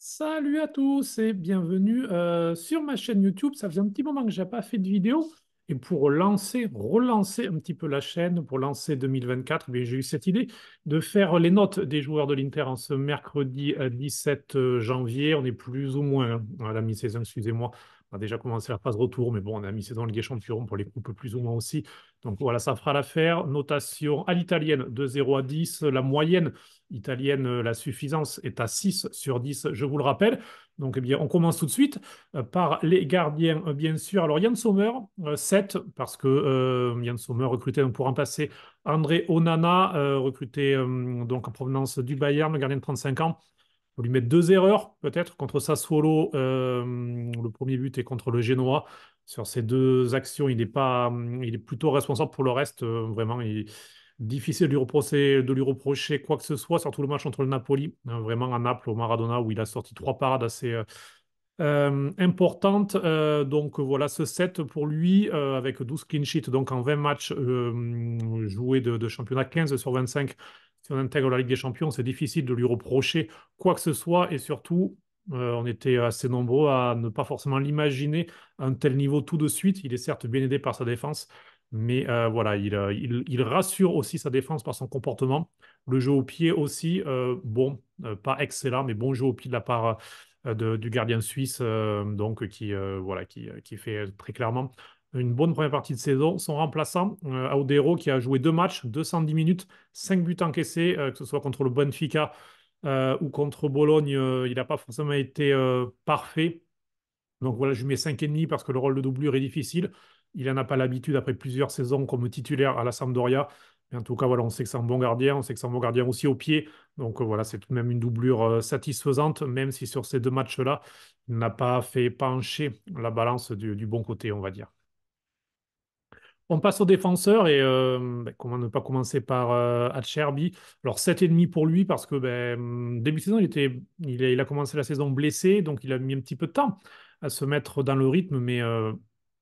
Salut à tous et bienvenue euh, sur ma chaîne YouTube. Ça fait un petit moment que je n'ai pas fait de vidéo. Et pour lancer, relancer un petit peu la chaîne, pour lancer 2024, eh j'ai eu cette idée de faire les notes des joueurs de l'Inter en ce mercredi 17 euh, euh, janvier. On est plus ou moins hein, à la mi-saison, excusez-moi, on a déjà commencé la phase retour, mais bon, on a mis ça dans le de furon pour les coupes plus ou moins aussi. Donc voilà, ça fera l'affaire. Notation à l'italienne de 0 à 10. La moyenne italienne, euh, la suffisance est à 6 sur 10, je vous le rappelle. Donc eh bien, on commence tout de suite euh, par les gardiens, euh, bien sûr. Alors Yann Sommer, 7, parce que Yann Sommer recruté donc, pour passer André Onana, recruté donc en provenance du Bayern, gardien de 35 ans faut lui mettre deux erreurs, peut-être, contre Sassuolo. solo euh, le premier but est contre le Génois. Sur ces deux actions, il est, pas, il est plutôt responsable pour le reste. Euh, vraiment, il est difficile de lui, reprocher, de lui reprocher quoi que ce soit, surtout le match contre le Napoli. Hein, vraiment, à Naples, au Maradona, où il a sorti trois parades assez. Euh, importantes. donc voilà ce set pour lui avec 12 clean sheets donc en 20 matchs joués de, de championnat 15 sur 25 si on intègre la Ligue des Champions, c'est difficile de lui reprocher quoi que ce soit et surtout, euh, on était assez nombreux à ne pas forcément l'imaginer à un tel niveau tout de suite. Il est certes bien aidé par sa défense, mais euh, voilà, euh, il, rassure aussi sa défense par son comportement. Le jeu au pied aussi, bon, pas excellent, mais bon jeu au pied de la part du gardien suisse, donc qui, voilà, qui fait très clairement une bonne première partie de saison. Son remplaçant, euh, Audero, qui a joué deux matchs, 210 minutes, 5 buts encaissés, euh, que ce soit contre le Benfica euh, ou contre Bologne, il n'a pas forcément été parfait. Donc voilà, je lui mets demi parce que le rôle de doublure est difficile. Il n'en a pas l'habitude après plusieurs saisons comme titulaire à la Sampdoria. Mais en tout cas, voilà, on sait que c'est un bon gardien, on sait que c'est un bon gardien aussi au pied. Donc voilà, c'est tout de même une doublure satisfaisante, même si sur ces deux matchs-là, il n'a pas fait pencher la balance du bon côté, on va dire. On passe au défenseur et euh, ben, comment ne pas commencer par euh, Alors Alors 7,5 pour lui parce que ben, début de saison, il, était, il, a, commencé la saison blessé, donc il a mis un petit peu de temps à se mettre dans le rythme, mais euh,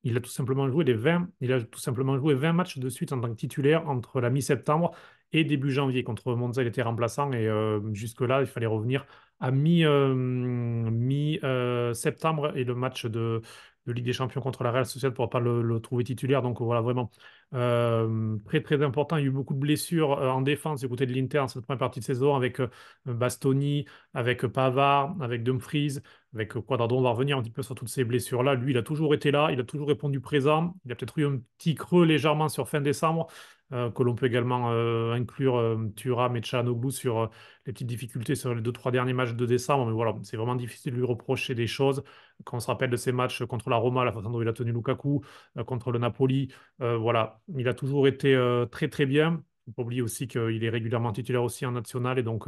il a tout simplement joué 20, il a tout simplement joué matchs de suite en tant que titulaire entre la mi-septembre et début janvier contre Monza, il était remplaçant et jusque-là, il fallait revenir à mi-septembre mi, et le match de, de Ligue des Champions contre la Real Sociedad pour ne pas le, trouver titulaire. Donc voilà, vraiment euh, très très important. Il y a eu beaucoup de blessures euh, en défense du côté de l'Inter en cette première partie de saison avec euh, Bastoni, avec Pavard, avec Dumfries, avec Quadrado. On va revenir un petit peu sur toutes ces blessures-là. Lui, il a toujours été là, il a toujours répondu présent. Il a peut-être eu un petit creux légèrement sur fin décembre, euh, que l'on peut également euh, inclure euh, Tura, Mecha, et sur les petites difficultés sur les deux, trois derniers matchs de décembre. Mais voilà, c'est vraiment difficile de lui reprocher des choses. Quand on se rappelle de ses matchs contre la Roma, la façon dont il a tenu Lukaku, contre le Napoli, voilà, il a toujours été très, très bien. on peut oublier aussi qu'il est régulièrement titulaire aussi en national. Et donc,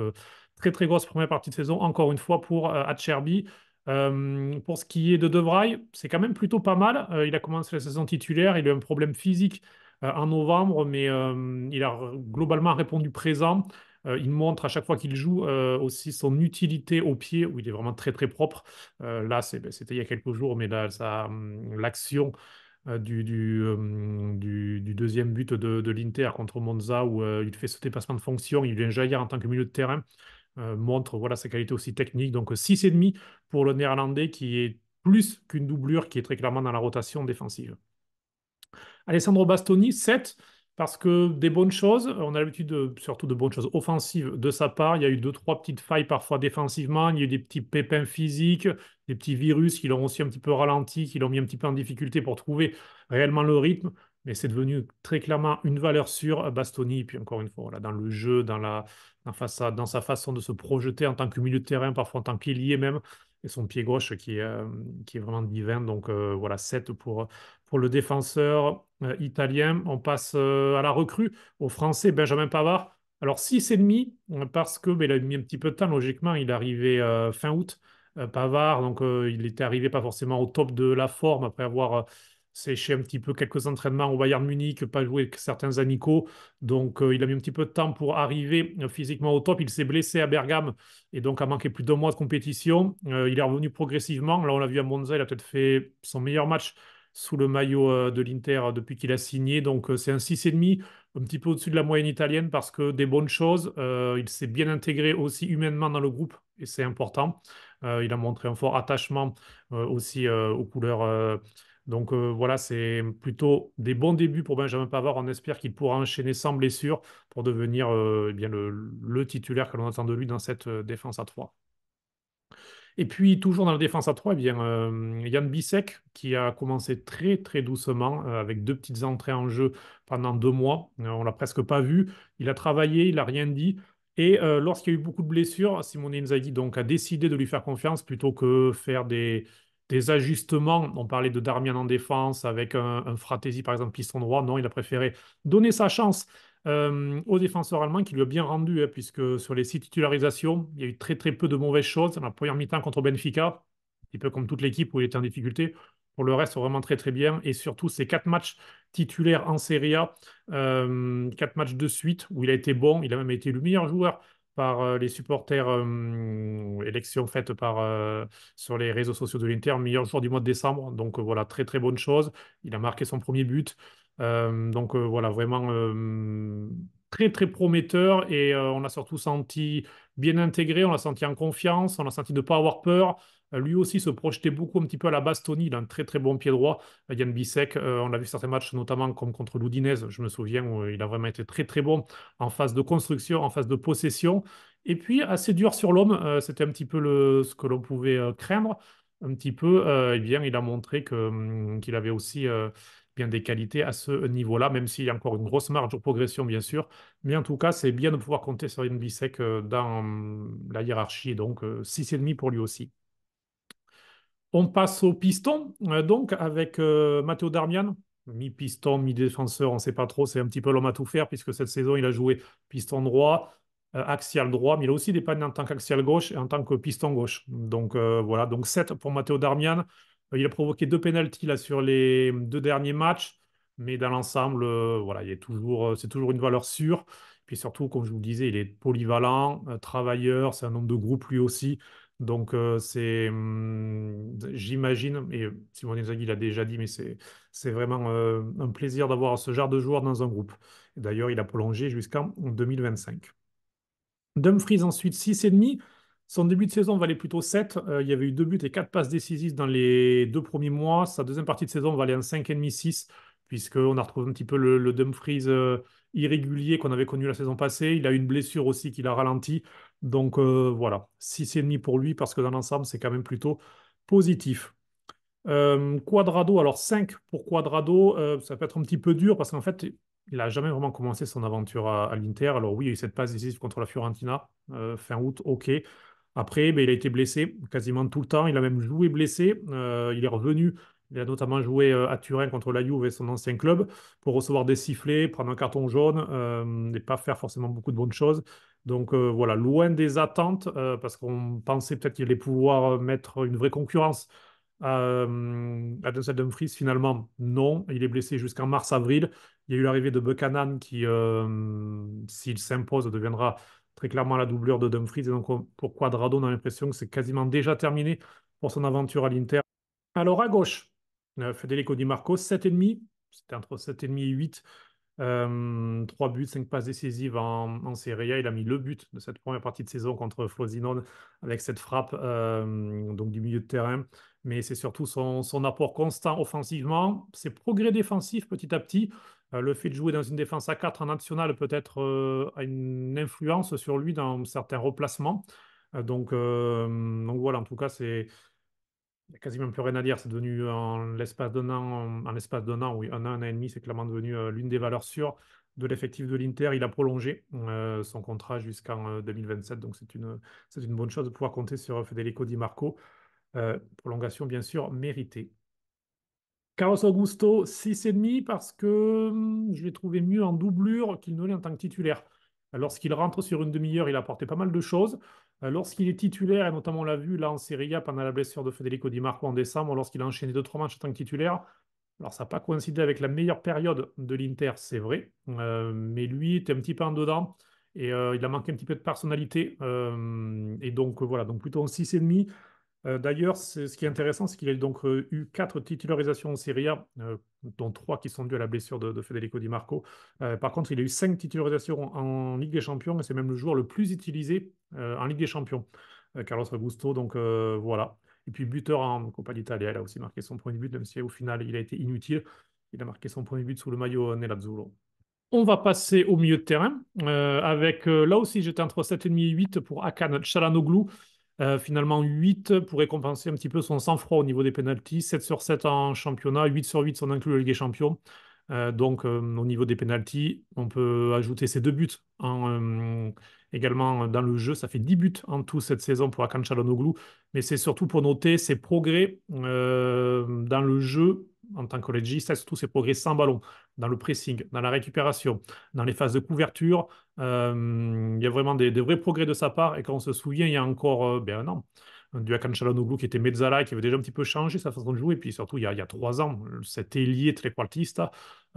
très, très grosse première partie de saison, encore une fois, pour Acerbi. pour ce qui est de Devraille c'est quand même plutôt pas mal. il a commencé la saison titulaire, il a eu un problème physique euh, en novembre, mais euh, il a globalement répondu présent. Euh, il montre à chaque fois qu'il joue aussi son utilité au pied, où il est vraiment très très propre. là, ben, c'était il y a quelques jours, mais hum, l'action du, hum, du, du, deuxième but de, l'Inter contre Monza, où il fait ce dépassement de fonction, il vient jaillir en tant que milieu de terrain, montre voilà, sa qualité aussi technique. Donc 6,5 pour le néerlandais, qui est plus qu'une doublure, qui est très clairement dans la rotation défensive. Alessandro Bastoni, 7, parce que des bonnes choses, on a l'habitude surtout de bonnes choses offensives de sa part. Il y a eu deux, trois petites failles parfois défensivement. Il y a eu des petits pépins physiques, des petits virus qui l'ont aussi un petit peu ralenti, qui l'ont mis un petit peu en difficulté pour trouver réellement le rythme. Mais c'est devenu très clairement une valeur sûre, Bastoni. puis encore une fois, là, dans le jeu, dans, la, dans sa façon de se projeter en tant que milieu de terrain, parfois en tant qu'ailier même, et son pied gauche qui est, euh, qui est vraiment divin. Donc euh, voilà, 7 pour, pour le défenseur euh, italien. On passe à la recrue, au français Benjamin Pavard. Alors 6,5 parce que mais ben, il a mis un petit peu de temps, logiquement, il est arrivé fin août. Pavard, donc il était arrivé pas forcément au top de la forme après avoir séché un petit peu quelques entraînements au Bayern Munich, pas jouer avec certains amicaux. Donc, euh, il a mis un petit peu de temps pour arriver euh, physiquement au top. Il s'est blessé à Bergame et donc a manqué plus d'un mois de compétition. Euh, il est revenu progressivement. Là, on l'a vu à Monza, il a peut-être fait son meilleur match sous le maillot de l'Inter depuis qu'il a signé. Donc, c'est un 6,5, un petit peu au-dessus de la moyenne italienne parce que des bonnes choses. il s'est bien intégré aussi humainement dans le groupe et c'est important. il a montré un fort attachement aussi aux couleurs donc euh, voilà, c'est plutôt des bons débuts pour Benjamin Pavard. On espère qu'il pourra enchaîner sans blessure pour devenir euh, eh bien le, titulaire que l'on attend de lui dans cette euh, défense à 3. Et puis, toujours dans la défense à 3, eh bien, Yann Bissek, qui a commencé très, très doucement, avec deux petites entrées en jeu pendant deux mois. on ne l'a presque pas vu. Il a travaillé, il n'a rien dit. Et lorsqu'il y a eu beaucoup de blessures, Simone Inzaghi donc, a décidé de lui faire confiance plutôt que faire des, des ajustements. On parlait de Darmian en défense avec un, Fratesi, par exemple, piston droit. Non, il a préféré donner sa chance aux euh, au défenseur allemand qui lui a bien rendu, hein, puisque sur les six titularisations, il y a eu très très peu de mauvaises choses. La première mi-temps contre Benfica, un petit peu comme toute l'équipe où il était en difficulté. Pour le reste, vraiment très très bien. Et surtout, ces quatre matchs titulaires en Serie A, euh, quatre matchs de suite où il a été bon, il a même été le meilleur joueur par euh, les supporters, euh, élections faites par, euh, sur les réseaux sociaux de l'Inter, meilleur jour du mois de décembre. Donc voilà, très très bonne chose. Il a marqué son premier but. donc voilà, vraiment très très prometteur et on a surtout senti bien intégré, on a senti en confiance, on a senti de ne pas avoir peur. Euh, lui aussi se projetait beaucoup un petit peu à la Bastoni. Il a un très très bon pied droit. Euh, Yann Bissek, euh, on l'a vu certains matchs, notamment comme contre l'Oudinez, je me souviens, où il a vraiment été très très bon en phase de construction, en phase de possession. Et puis assez dur sur l'homme, c'était un petit peu le, ce que l'on pouvait craindre. Un petit peu, et eh bien, il a montré hum, qu'il avait aussi bien des qualités à ce niveau-là, même s'il y a encore une grosse marge de progression, bien sûr. Mais en tout cas, c'est bien de pouvoir compter sur Yann Bissek dans hum, la hiérarchie, donc 6,5 pour lui aussi. On passe au piston, euh, donc, avec euh, Mathéo Darmian, mi-piston, mi-défenseur, on ne sait pas trop, c'est un petit peu l'homme à tout faire, puisque cette saison, il a joué piston droit, euh, axial droit, mais il a aussi des pannes en tant qu'axial gauche et en tant que piston gauche. Donc voilà, donc 7 pour Mathéo Darmian. Il a provoqué deux pénalties là sur les deux derniers matchs, mais dans l'ensemble, voilà, il est toujours, c'est toujours une valeur sûre. Puis surtout, comme je vous disais, il est polyvalent, travailleur, c'est un homme de groupe lui aussi. Donc, euh, c'est, hum, j'imagine, et Simon Inzaghi l'a déjà dit, mais c'est, vraiment euh, un plaisir d'avoir ce genre de joueur dans un groupe. d'ailleurs, il a prolongé jusqu'en 2025. Dumfries, ensuite, 6,5. Son début de saison valait plutôt 7. Euh, il y avait eu 2 buts et 4 passes décisives dans les deux premiers mois. Sa deuxième partie de saison valait un 5,5-6 puisqu'on a retrouvé un petit peu le, Dumfries euh, irrégulier qu'on avait connu la saison passée. Il a une blessure aussi qui l'a ralenti. Donc euh, voilà six voilà, demi pour lui, parce que dans l'ensemble, c'est quand même plutôt positif. Euh, Quadrado, alors 5 pour Quadrado, ça peut être un petit peu dur parce qu'en fait, il n'a jamais vraiment commencé son aventure à, l'Inter. Alors oui, il y a eu cette passe décisive contre la Fiorentina fin août, ok. Après, ben, il a été blessé quasiment tout le temps. Il a même joué blessé. il est revenu il a notamment joué euh, à Turin contre la Juve et son ancien club pour recevoir des sifflets, prendre un carton jaune euh, et pas faire forcément beaucoup de bonnes choses. Donc euh, voilà, loin des attentes, parce qu'on pensait peut-être qu'il allait pouvoir mettre une vraie concurrence à, à Dumfries. Finalement, non. Il est blessé jusqu'en mars-avril. Il y a eu l'arrivée de Buchanan qui, s'il s'impose, deviendra très clairement la doublure de Dumfries. Et donc pourquoi Quadrado, on a l'impression que c'est quasiment déjà terminé pour son aventure à l'Inter. Alors à gauche, Federico Di Marco, 7,5. C'était entre 7,5 et 8. 3 euh, buts, 5 passes décisives en, Serie A. Il a mis le but de cette première partie de saison contre Frosinone avec cette frappe euh, donc du milieu de terrain. Mais c'est surtout son, apport constant offensivement, ses progrès défensifs petit à petit. Euh, le fait de jouer dans une défense à 4 en national peut-être a une influence sur lui dans certains replacements. donc, donc voilà, en tout cas, c'est il n'y a quasiment plus rien à dire. C'est devenu, euh, en l'espace d'un an, en l'espace oui, un an, un et demi, c'est clairement devenu euh, l'une des valeurs sûres de l'effectif de l'Inter. Il a prolongé euh, son contrat jusqu'en 2027, donc c'est une, c'est une bonne chose de pouvoir compter sur Federico Di Marco. prolongation, bien sûr, méritée. Carlos Augusto, 6,5 parce que hmm, je l'ai trouvé mieux en doublure qu'il ne l'est en tant que titulaire. Lorsqu'il rentre sur une demi-heure, il a apporté pas mal de choses. Euh, lorsqu'il est titulaire, et notamment on l'a vu là en Serie A pendant la blessure de Federico Di Marco en décembre, lorsqu'il a enchaîné 2-3 matchs en tant que titulaire, alors ça n'a pas coïncidé avec la meilleure période de l'Inter, c'est vrai, euh, mais lui était un petit peu en dedans et euh, il a manqué un petit peu de personnalité. et donc voilà, donc plutôt en demi euh, d'ailleurs, ce qui est intéressant, c'est qu'il a donc euh, eu quatre titularisations en Serie A, euh, dont trois qui sont dues à la blessure de, Federico Di Marco. par contre, il a eu cinq titularisations en, Ligue des Champions, et c'est même le joueur le plus utilisé en Ligue des Champions, Carlos Augusto. Donc voilà. Et puis buteur en Copa d'Italia, il a aussi marqué son premier but, même si au final il a été inutile. Il a marqué son premier but sous le maillot Nerazzurro. On va passer au milieu de terrain. avec là aussi, j'étais entre 7,5 et 8 pour Akan Chalanoglu. Euh, finalement, 8 pour récompenser un petit peu son sang-froid au niveau des pénalties. 7 sur 7 en championnat, 8 sur 8 sont inclus inclut Ligue des Champions. Euh, donc, euh, au niveau des pénalties, on peut ajouter ces deux buts en, hein, également dans le jeu. Ça fait 10 buts en tout cette saison pour Akan Chalonoglu. Mais c'est surtout pour noter ses progrès dans le jeu en tant que légiste, surtout ses progrès sans ballon, dans le pressing, dans la récupération, dans les phases de couverture. Euh, il y a vraiment des, vrais progrès de sa part. Et quand on se souvient, il y a encore euh, ben, un an, du Hakan qui était Mezzala, qui avait déjà un petit peu changé sa façon de jouer. Et puis surtout, il y a, trois ans, cet ailier très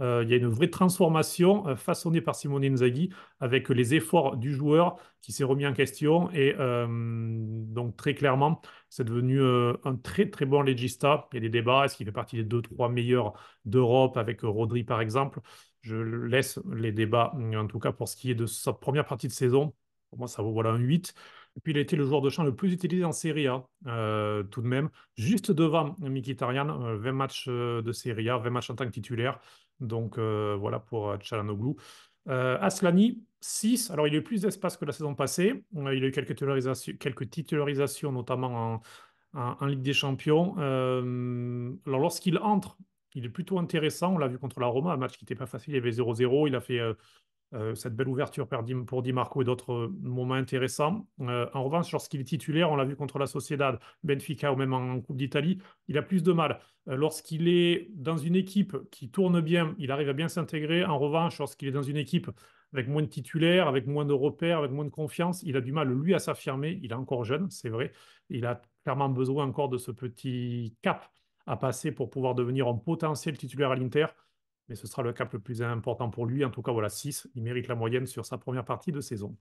euh, il y a une vraie transformation euh, façonnée par Simone Inzaghi avec les efforts du joueur qui s'est remis en question. Et euh, donc, très clairement, c'est devenu euh, un très, très bon légista. Il y a des débats. Est-ce qu'il fait partie des deux, trois meilleurs d'Europe avec Rodri, par exemple je laisse les débats, en tout cas pour ce qui est de sa première partie de saison. Pour moi, ça vaut voilà un 8. Et puis, il a été le joueur de champ le plus utilisé en Serie A, euh, tout de même, juste devant Tarian, 20 euh, matchs euh, de Serie A, 20 matchs en tant que titulaire. Donc, voilà pour Chalanoglu. Aslani, 6. Alors, il a eu plus d'espace que la saison passée. il a eu quelques titularisations, quelques titularisations notamment en, en, Ligue des Champions. alors, lorsqu'il entre, il est plutôt intéressant. On l'a vu contre la Roma, un match qui n'était pas facile. Il y avait 0-0. Il a fait euh, cette belle ouverture pour Di Marco et d'autres euh, moments intéressants. Euh, en revanche, lorsqu'il est titulaire, on l'a vu contre la Sociedad, Benfica ou même en Coupe d'Italie, il a plus de mal. lorsqu'il est dans une équipe qui tourne bien, il arrive à bien s'intégrer. En revanche, lorsqu'il est dans une équipe avec moins de titulaires, avec moins de repères, avec moins de confiance, il a du mal, lui, à s'affirmer. Il est encore jeune, c'est vrai. Il a clairement besoin encore de ce petit cap à passer pour pouvoir devenir un potentiel titulaire à l'Inter mais ce sera le cap le plus important pour lui. En tout cas, voilà, 6. Il mérite la moyenne sur sa première partie de saison.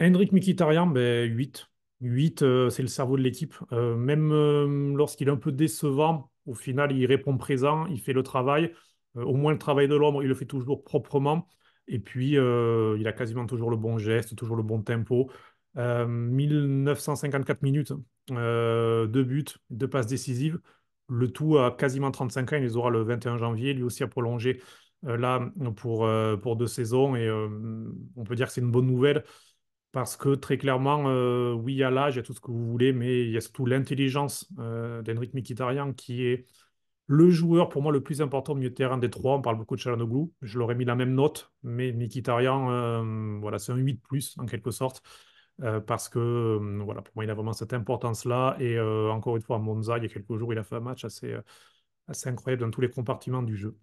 Hendrik Mikitarian, ben, 8. 8, euh, c'est le cerveau de l'équipe. Euh, même euh, lorsqu'il est un peu décevant, au final, il répond présent, il fait le travail. au moins, le travail de l'ombre, il le fait toujours proprement. Et puis, il a quasiment toujours le bon geste, toujours le bon tempo. 1954 minutes, 2 buts, deux passes décisives. Le tout a quasiment 35 ans, il les aura le 21 janvier, lui aussi a prolongé euh, là pour, euh, pour deux saisons et euh, on peut dire que c'est une bonne nouvelle parce que très clairement, oui, il y a l'âge, il y a tout ce que vous voulez, mais il y a surtout l'intelligence d'Henrik Mikitarian qui est le joueur pour moi le plus important au milieu de terrain des trois, on parle beaucoup de Chalanoglu, je l'aurais mis la même note, mais Mikitarian, voilà, c'est un 8 plus en quelque sorte. Euh, parce que euh, voilà, pour moi, il a vraiment cette importance-là. Et euh, encore une fois, à Monza, il y a quelques jours, il a fait un match assez, incroyable dans tous les compartiments du jeu.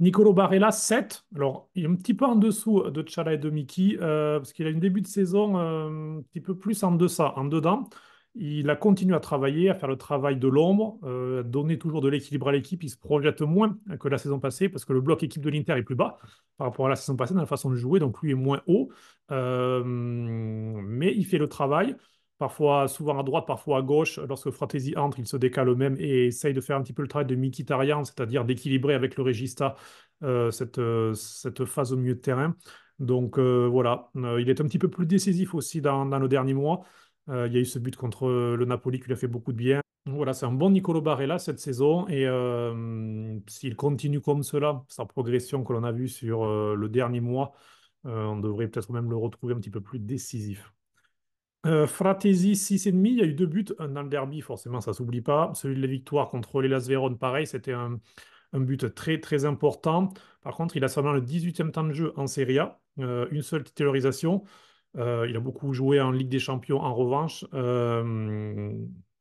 Nicolo Barella, 7. Alors, il est un petit peu en dessous de Tchala et de Miki, parce qu'il a une début de saison un petit peu plus en deçà, en dedans il a continué à travailler, à faire le travail de l'ombre, à euh, donner toujours de l'équilibre à l'équipe. Il se projette moins que la saison passée parce que le bloc équipe de l'Inter est plus bas par rapport à la saison passée dans la façon de jouer, donc lui est moins haut. Euh, mais il fait le travail, parfois souvent à droite, parfois à gauche. Lorsque Fratesi entre, il se décale même et essaye de faire un petit peu le travail de Mikitarian, c'est-à-dire d'équilibrer avec le Regista euh, cette, cette phase au milieu de terrain. Donc voilà, il est un petit peu plus décisif aussi dans, nos derniers mois. Euh, il y a eu ce but contre euh, le Napoli qui lui a fait beaucoup de bien. Voilà, c'est un bon Nicolo Barella cette saison. Et euh, s'il continue comme cela, sa progression que l'on a vue sur le dernier mois, on devrait peut-être même le retrouver un petit peu plus décisif. Fratesi 6,5, il y a eu deux buts, un dans le derby, forcément ça s'oublie pas. Celui de la victoire contre les Las pareil, c'était un, un, but très très important. Par contre, il a seulement le 18e temps de jeu en Serie A, une seule titularisation. Euh, il a beaucoup joué en Ligue des Champions en revanche. Euh,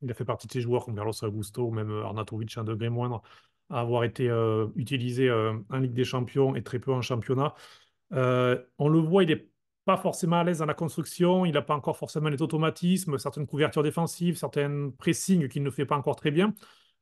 il a fait partie de ces joueurs comme Carlos Augusto, même euh, Arnatovic, un degré moindre, à avoir été utilisé en Ligue des Champions et très peu en championnat. on le voit, il n'est pas forcément à l'aise dans la construction, il n'a pas encore forcément les automatismes, certaines couvertures défensives, certains pressings qu'il ne fait pas encore très bien.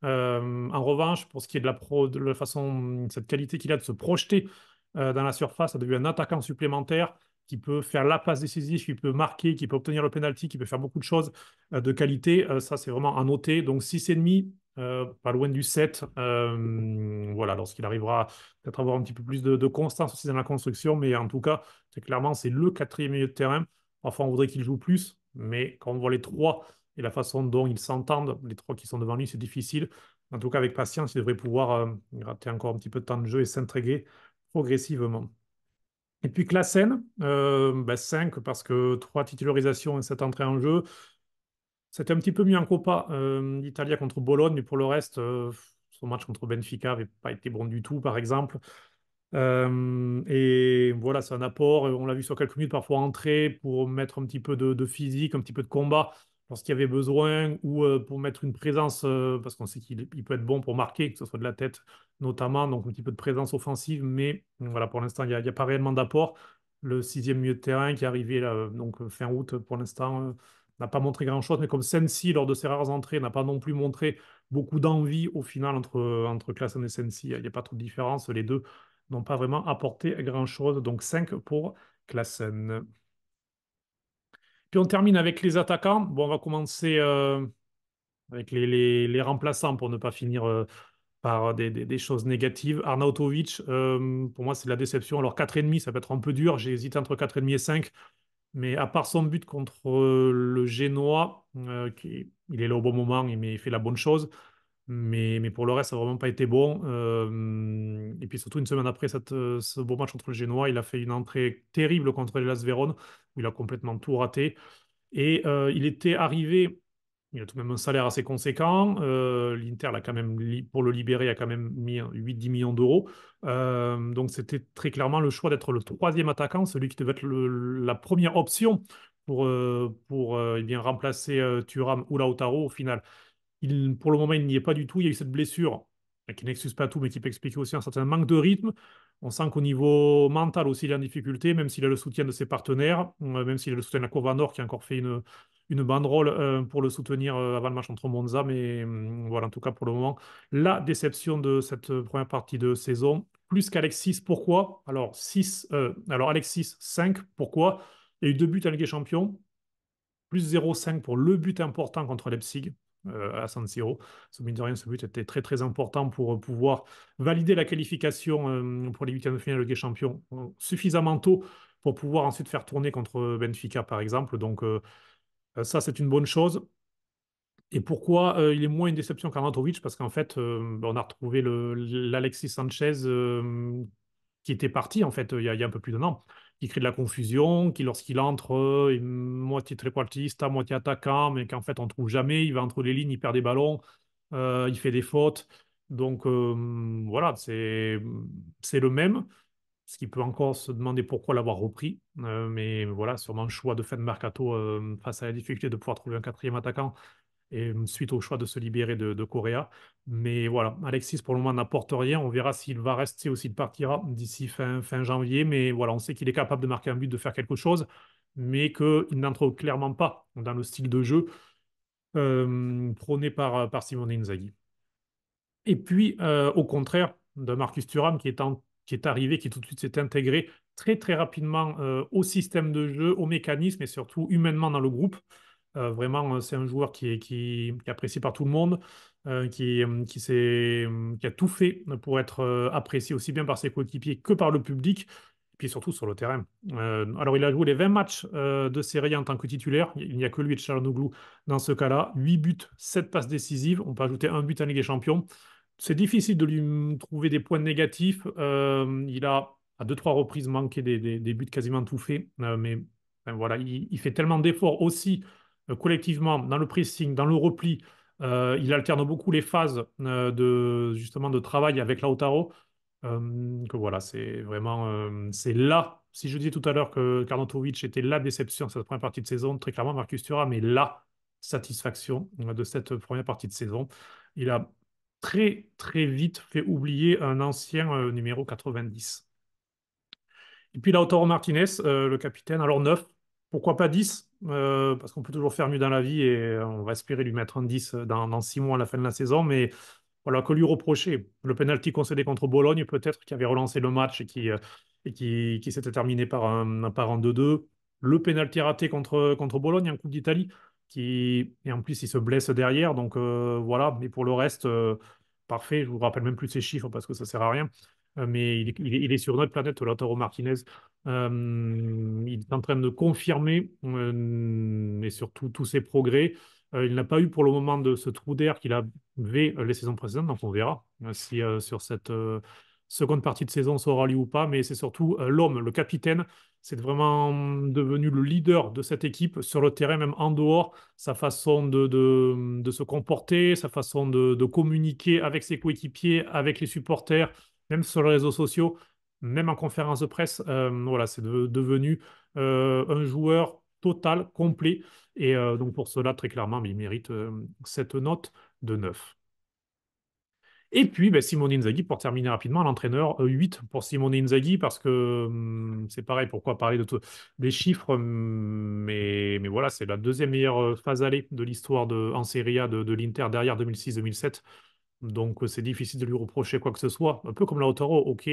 en revanche, pour ce qui est de la, de la façon, cette qualité qu'il a de se projeter dans la surface, ça devient un attaquant supplémentaire qui peut faire la passe décisive, qui peut marquer, qui peut obtenir le penalty, qui peut faire beaucoup de choses euh, de qualité. Euh, ça, c'est vraiment à noter. Donc 6,5, euh, pas loin du 7. voilà, lorsqu'il arrivera peut-être avoir un petit peu plus de, constance aussi dans la construction, mais en tout cas, c'est clairement, c'est le quatrième milieu de terrain. Enfin, on voudrait qu'il joue plus, mais quand on voit les trois et la façon dont ils s'entendent, les trois qui sont devant lui, c'est difficile. En tout cas, avec patience, il devrait pouvoir gratter encore un petit peu de temps de jeu et s'intégrer progressivement. Et puis Classen, euh, 5 ben parce que 3 titularisations et cette entrée en jeu. C'était un petit peu mieux en Copa, euh, l'Italia contre Bologne, mais pour le reste, euh, son match contre Benfica n'avait pas été bon du tout, par exemple. Euh, et voilà, c'est un apport. On l'a vu sur quelques minutes parfois entrer pour mettre un petit peu de, de, physique, un petit peu de combat ce qu'il y avait besoin ou euh, pour mettre une présence, euh, parce qu'on sait qu'il peut être bon pour marquer, que ce soit de la tête notamment, donc un petit peu de présence offensive, mais voilà, pour l'instant, il n'y a, pas réellement d'apport. Le sixième milieu de terrain qui est arrivé là, euh, donc fin août pour l'instant n'a pas montré grand-chose, mais comme Sensi, lors de ses rares entrées, n'a pas non plus montré beaucoup d'envie au final entre, entre et Sensi, il n'y a pas trop de différence, les deux n'ont pas vraiment apporté grand-chose, donc 5 pour Classen. Puis on termine avec les attaquants. Bon, on va commencer euh, avec les, remplaçants pour ne pas finir euh, par des, choses négatives. Arnautovic, euh, pour moi, c'est la déception. Alors 4,5, ça peut être un peu dur. J'ai hésité entre 4,5 et 5. Mais à part son but contre le Génois, il est là au bon moment, il fait la bonne chose. Mais, pour le reste, ça n'a vraiment pas été bon. Euh, et puis surtout, une semaine après cette, euh, ce beau match contre le Génois, il a fait une entrée terrible contre les Las Vérone, où il a complètement tout raté. Et euh, il était arrivé, il a tout de même un salaire assez conséquent. L'Inter, quand même, pour le libérer, a quand même mis 8-10 millions d'euros. donc c'était très clairement le choix d'être le troisième attaquant, celui qui devait être la première option pour, pour eh bien, remplacer Thuram ou Lautaro au final pour le moment, il n'y est pas du tout. Il y a eu cette blessure bah, qui n'excuse pas tout, mais qui peut expliquer aussi un certain manque de rythme. On sent qu'au niveau mental aussi, il est en difficulté, même s'il a le soutien de ses partenaires, euh, même s'il a le soutien de la Cour qui a encore fait une, une banderole euh, pour le soutenir euh, avant le match contre Monza. Mais hum, voilà, en tout cas, pour le moment, la déception de cette première partie de saison, plus qu'Alexis, pourquoi Alors, 6, alors Alexis, 5, pourquoi Il y a eu deux buts en Ligue des Champions, plus 0,5 pour le but important contre Leipzig. Euh, à San Siro. Ce mine ce but était très très important pour euh, pouvoir valider la qualification euh, pour les huitièmes de finale des champions suffisamment tôt pour pouvoir ensuite faire tourner contre Benfica, par exemple. Donc ça, c'est une bonne chose. Et pourquoi il est moins une déception qu'Arnautovic Parce qu'en fait, ben, on a retrouvé l'Alexis Sanchez qui était parti en fait il y, a, il y a un peu plus d'un an qui crée de la confusion, qui lorsqu'il entre est euh, moitié à moitié attaquant, mais qu'en fait on ne trouve jamais, il va entre les lignes, il perd des ballons, euh, il fait des fautes. Donc euh, voilà, c'est le même, ce qui peut encore se demander pourquoi l'avoir repris. mais voilà, sûrement le choix de fin de mercato face à la difficulté de pouvoir trouver un quatrième attaquant et suite au choix de se libérer de, de Correa. Mais voilà, Alexis, pour le moment, n'apporte rien. On verra s'il va rester ou s'il partira d'ici fin, fin janvier. Mais voilà, on sait qu'il est capable de marquer un but, de faire quelque chose, mais qu'il n'entre clairement pas dans le style de jeu euh, prôné par, Simone Inzaghi. Et puis, euh, au contraire, de Marcus Thuram, qui est, arrivé, qui tout de suite s'est intégré très, très rapidement euh, au système de jeu, au mécanisme et surtout humainement dans le groupe. Euh, vraiment, euh, c'est un joueur qui est, qui, est, apprécié par tout le monde, euh, qui, hum, hum, qui, a tout fait pour être apprécié aussi bien par ses coéquipiers que par le public, et puis surtout sur le terrain. alors, il a joué les 20 matchs de série en tant que titulaire. Il n'y a que lui et Nouglou dans ce cas-là. 8 buts, 7 passes décisives. On peut ajouter un but en Ligue des Champions. C'est difficile de lui hum, trouver des points négatifs. il a à deux trois reprises manqué des, des, buts quasiment tout faits, mais voilà, il, il, fait tellement d'efforts aussi euh, collectivement dans le pressing, dans le repli. Euh, il alterne beaucoup les phases euh, de, justement de travail avec Lautaro. que voilà, c'est vraiment c'est là. Si je disais tout à l'heure que Karnatovic était la déception de cette première partie de saison, très clairement Marcus Thuram mais la satisfaction de cette première partie de saison. Il a très très vite fait oublier un ancien numéro 90. Et puis Lautaro Martinez, le capitaine, alors 9, pourquoi pas 10 euh, parce qu'on peut toujours faire mieux dans la vie et euh, on va espérer lui mettre un 10 euh, dans, dans 6 mois à la fin de la saison. Mais voilà, que lui reprocher Le penalty concédé contre Bologne, peut-être, qui avait relancé le match et qui, et qui, qui s'était terminé par un, par un 2-2. Le penalty raté contre, contre Bologne en Coupe d'Italie, qui, et en plus, il se blesse derrière. Donc voilà, mais pour le reste, parfait. Je vous rappelle même plus ces chiffres parce que ça sert à rien. Mais il, il, il est sur notre planète, Lautaro Martinez. Euh, il est en train de confirmer euh, et surtout tous ses progrès. Euh, il n'a pas eu pour le moment de ce trou d'air qu'il avait les saisons précédentes, donc on verra si sur cette seconde partie de saison ça aura lieu ou pas. Mais c'est surtout l'homme, le capitaine, c'est vraiment devenu le leader de cette équipe sur le terrain, même en dehors. Sa façon de, de, de se comporter, sa façon de, de communiquer avec ses coéquipiers, avec les supporters, même sur les réseaux sociaux, même en conférence de presse, euh, voilà, c'est devenu euh, un joueur total, complet. Et euh, donc pour cela, très clairement, il mérite cette note de 9. Et puis, ben, Simone Inzaghi, pour terminer rapidement, l'entraîneur 8 pour Simone Inzaghi, parce que hum, c'est pareil, pourquoi parler de des chiffres, hum, mais, mais, voilà, c'est la deuxième meilleure phase allée de l'histoire en Serie A de, de l'Inter derrière 2006-2007. Donc, c'est difficile de lui reprocher quoi que ce soit. Un peu comme la Lautaro, ok,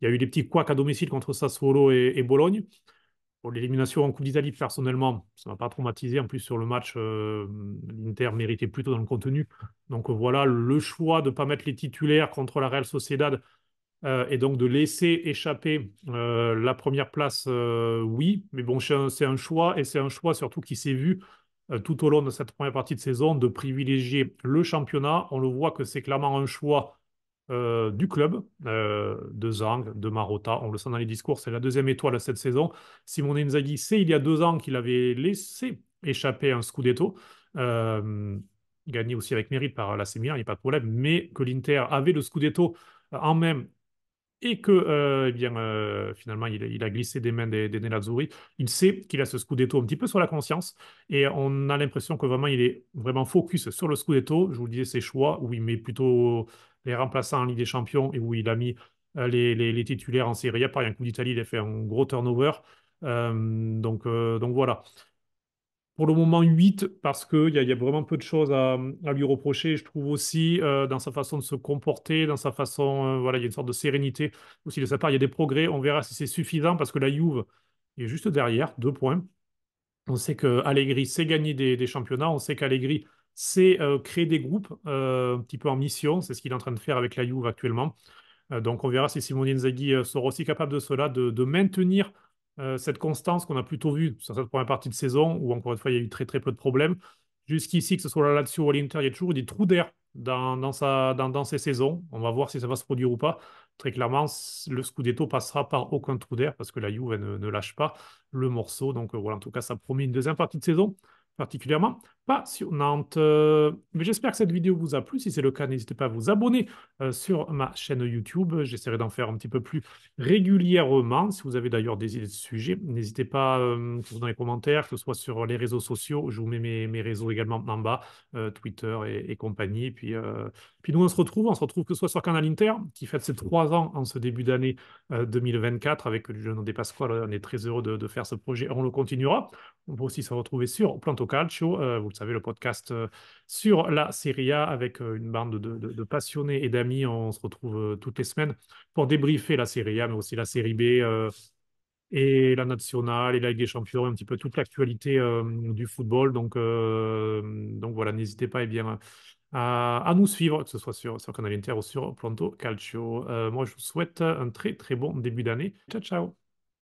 il y a eu des petits couacs à domicile contre Sassuolo et, et Bologne. Pour L'élimination en Coupe d'Italie, personnellement, ça ne m'a pas traumatisé. En plus, sur le match, euh, l'Inter méritait plutôt dans le contenu. Donc voilà, le choix de ne pas mettre les titulaires contre la Real Sociedad euh, et donc de laisser échapper euh, la première place, oui. Mais bon, c'est un, choix et c'est un choix surtout qui s'est vu tout au long de cette première partie de saison de privilégier le championnat. On le voit que c'est clairement un choix euh, du club euh, de Zang, de Marotta. On le sent dans les discours, c'est la deuxième étoile cette saison. Simon Inzaghi sait il y a deux ans qu'il avait laissé échapper un scudetto, euh, gagné aussi avec mérite par la Milan, il n'y a pas de problème, mais que l'Inter avait le scudetto en même et que euh, eh bien, euh, finalement il, a glissé des mains des, des il sait qu'il a ce scudetto un petit peu sur la conscience et on a l'impression que vraiment il est vraiment focus sur le scudetto. Je vous le disais, ses choix où il met plutôt les remplaçants en Ligue des Champions et où il a mis euh, les, titulaires en Serie A. Par un coup d'Italie, il a fait un gros turnover. donc, donc voilà pour le moment 8 parce qu'il y, a, y a vraiment peu de choses à, lui reprocher. Je trouve aussi euh, dans sa façon de se comporter, dans sa façon, euh, voilà, il y a une sorte de sérénité aussi de sa part. Il y a des progrès. On verra si c'est suffisant parce que la Juve est juste derrière, deux points. On sait que Allegri sait gagner des, championnats. On sait qu'Allegri sait euh, créer des groupes un petit peu en mission. C'est ce qu'il est en train de faire avec la Juve actuellement. donc on verra si Simone Inzaghi sera aussi capable de cela, de maintenir euh, cette constance qu'on a plutôt vue sur cette première partie de saison, où encore une fois, il y a eu très très peu de problèmes. Jusqu'ici, que ce soit la Lazio ou à l'Inter, il y a toujours des trous d'air dans, sa, dans, ces saisons. On va voir si ça va se produire ou pas. Très clairement, le Scudetto passera par aucun trou d'air parce que la Juve ne, ne, lâche pas le morceau. Donc euh, voilà, en tout cas, ça promet une deuxième partie de saison particulièrement passionnante. Euh, mais j'espère que cette vidéo vous a plu. Si c'est le cas, n'hésitez pas à vous abonner euh, sur ma chaîne YouTube. J'essaierai d'en faire un petit peu plus régulièrement. Si vous avez d'ailleurs des idées de sujets, n'hésitez pas dans euh, les commentaires, que ce soit sur les réseaux sociaux. Je vous mets mes, réseaux également en bas, Twitter et, compagnie. puis, puis nous, on se retrouve. On se retrouve que ce soit sur Canal Inter, qui fête ses trois ans en ce début d'année 2024 avec le jeune des Pasquale. On est très heureux de, faire ce projet. On le continuera. On peut aussi se retrouver sur Planto Calcio. Vous savez, le podcast euh, sur la Serie A avec euh, une bande de, passionnés et d'amis. On se retrouve euh, toutes les semaines pour débriefer la Serie A, mais aussi la Série B et la nationale et la Ligue des Champions, un petit peu toute l'actualité du football. Donc, voilà, n'hésitez pas eh bien, à, nous suivre, que ce soit sur, Canal Inter ou sur Planto Calcio. moi, je vous souhaite un très très bon début d'année. Ciao, ciao.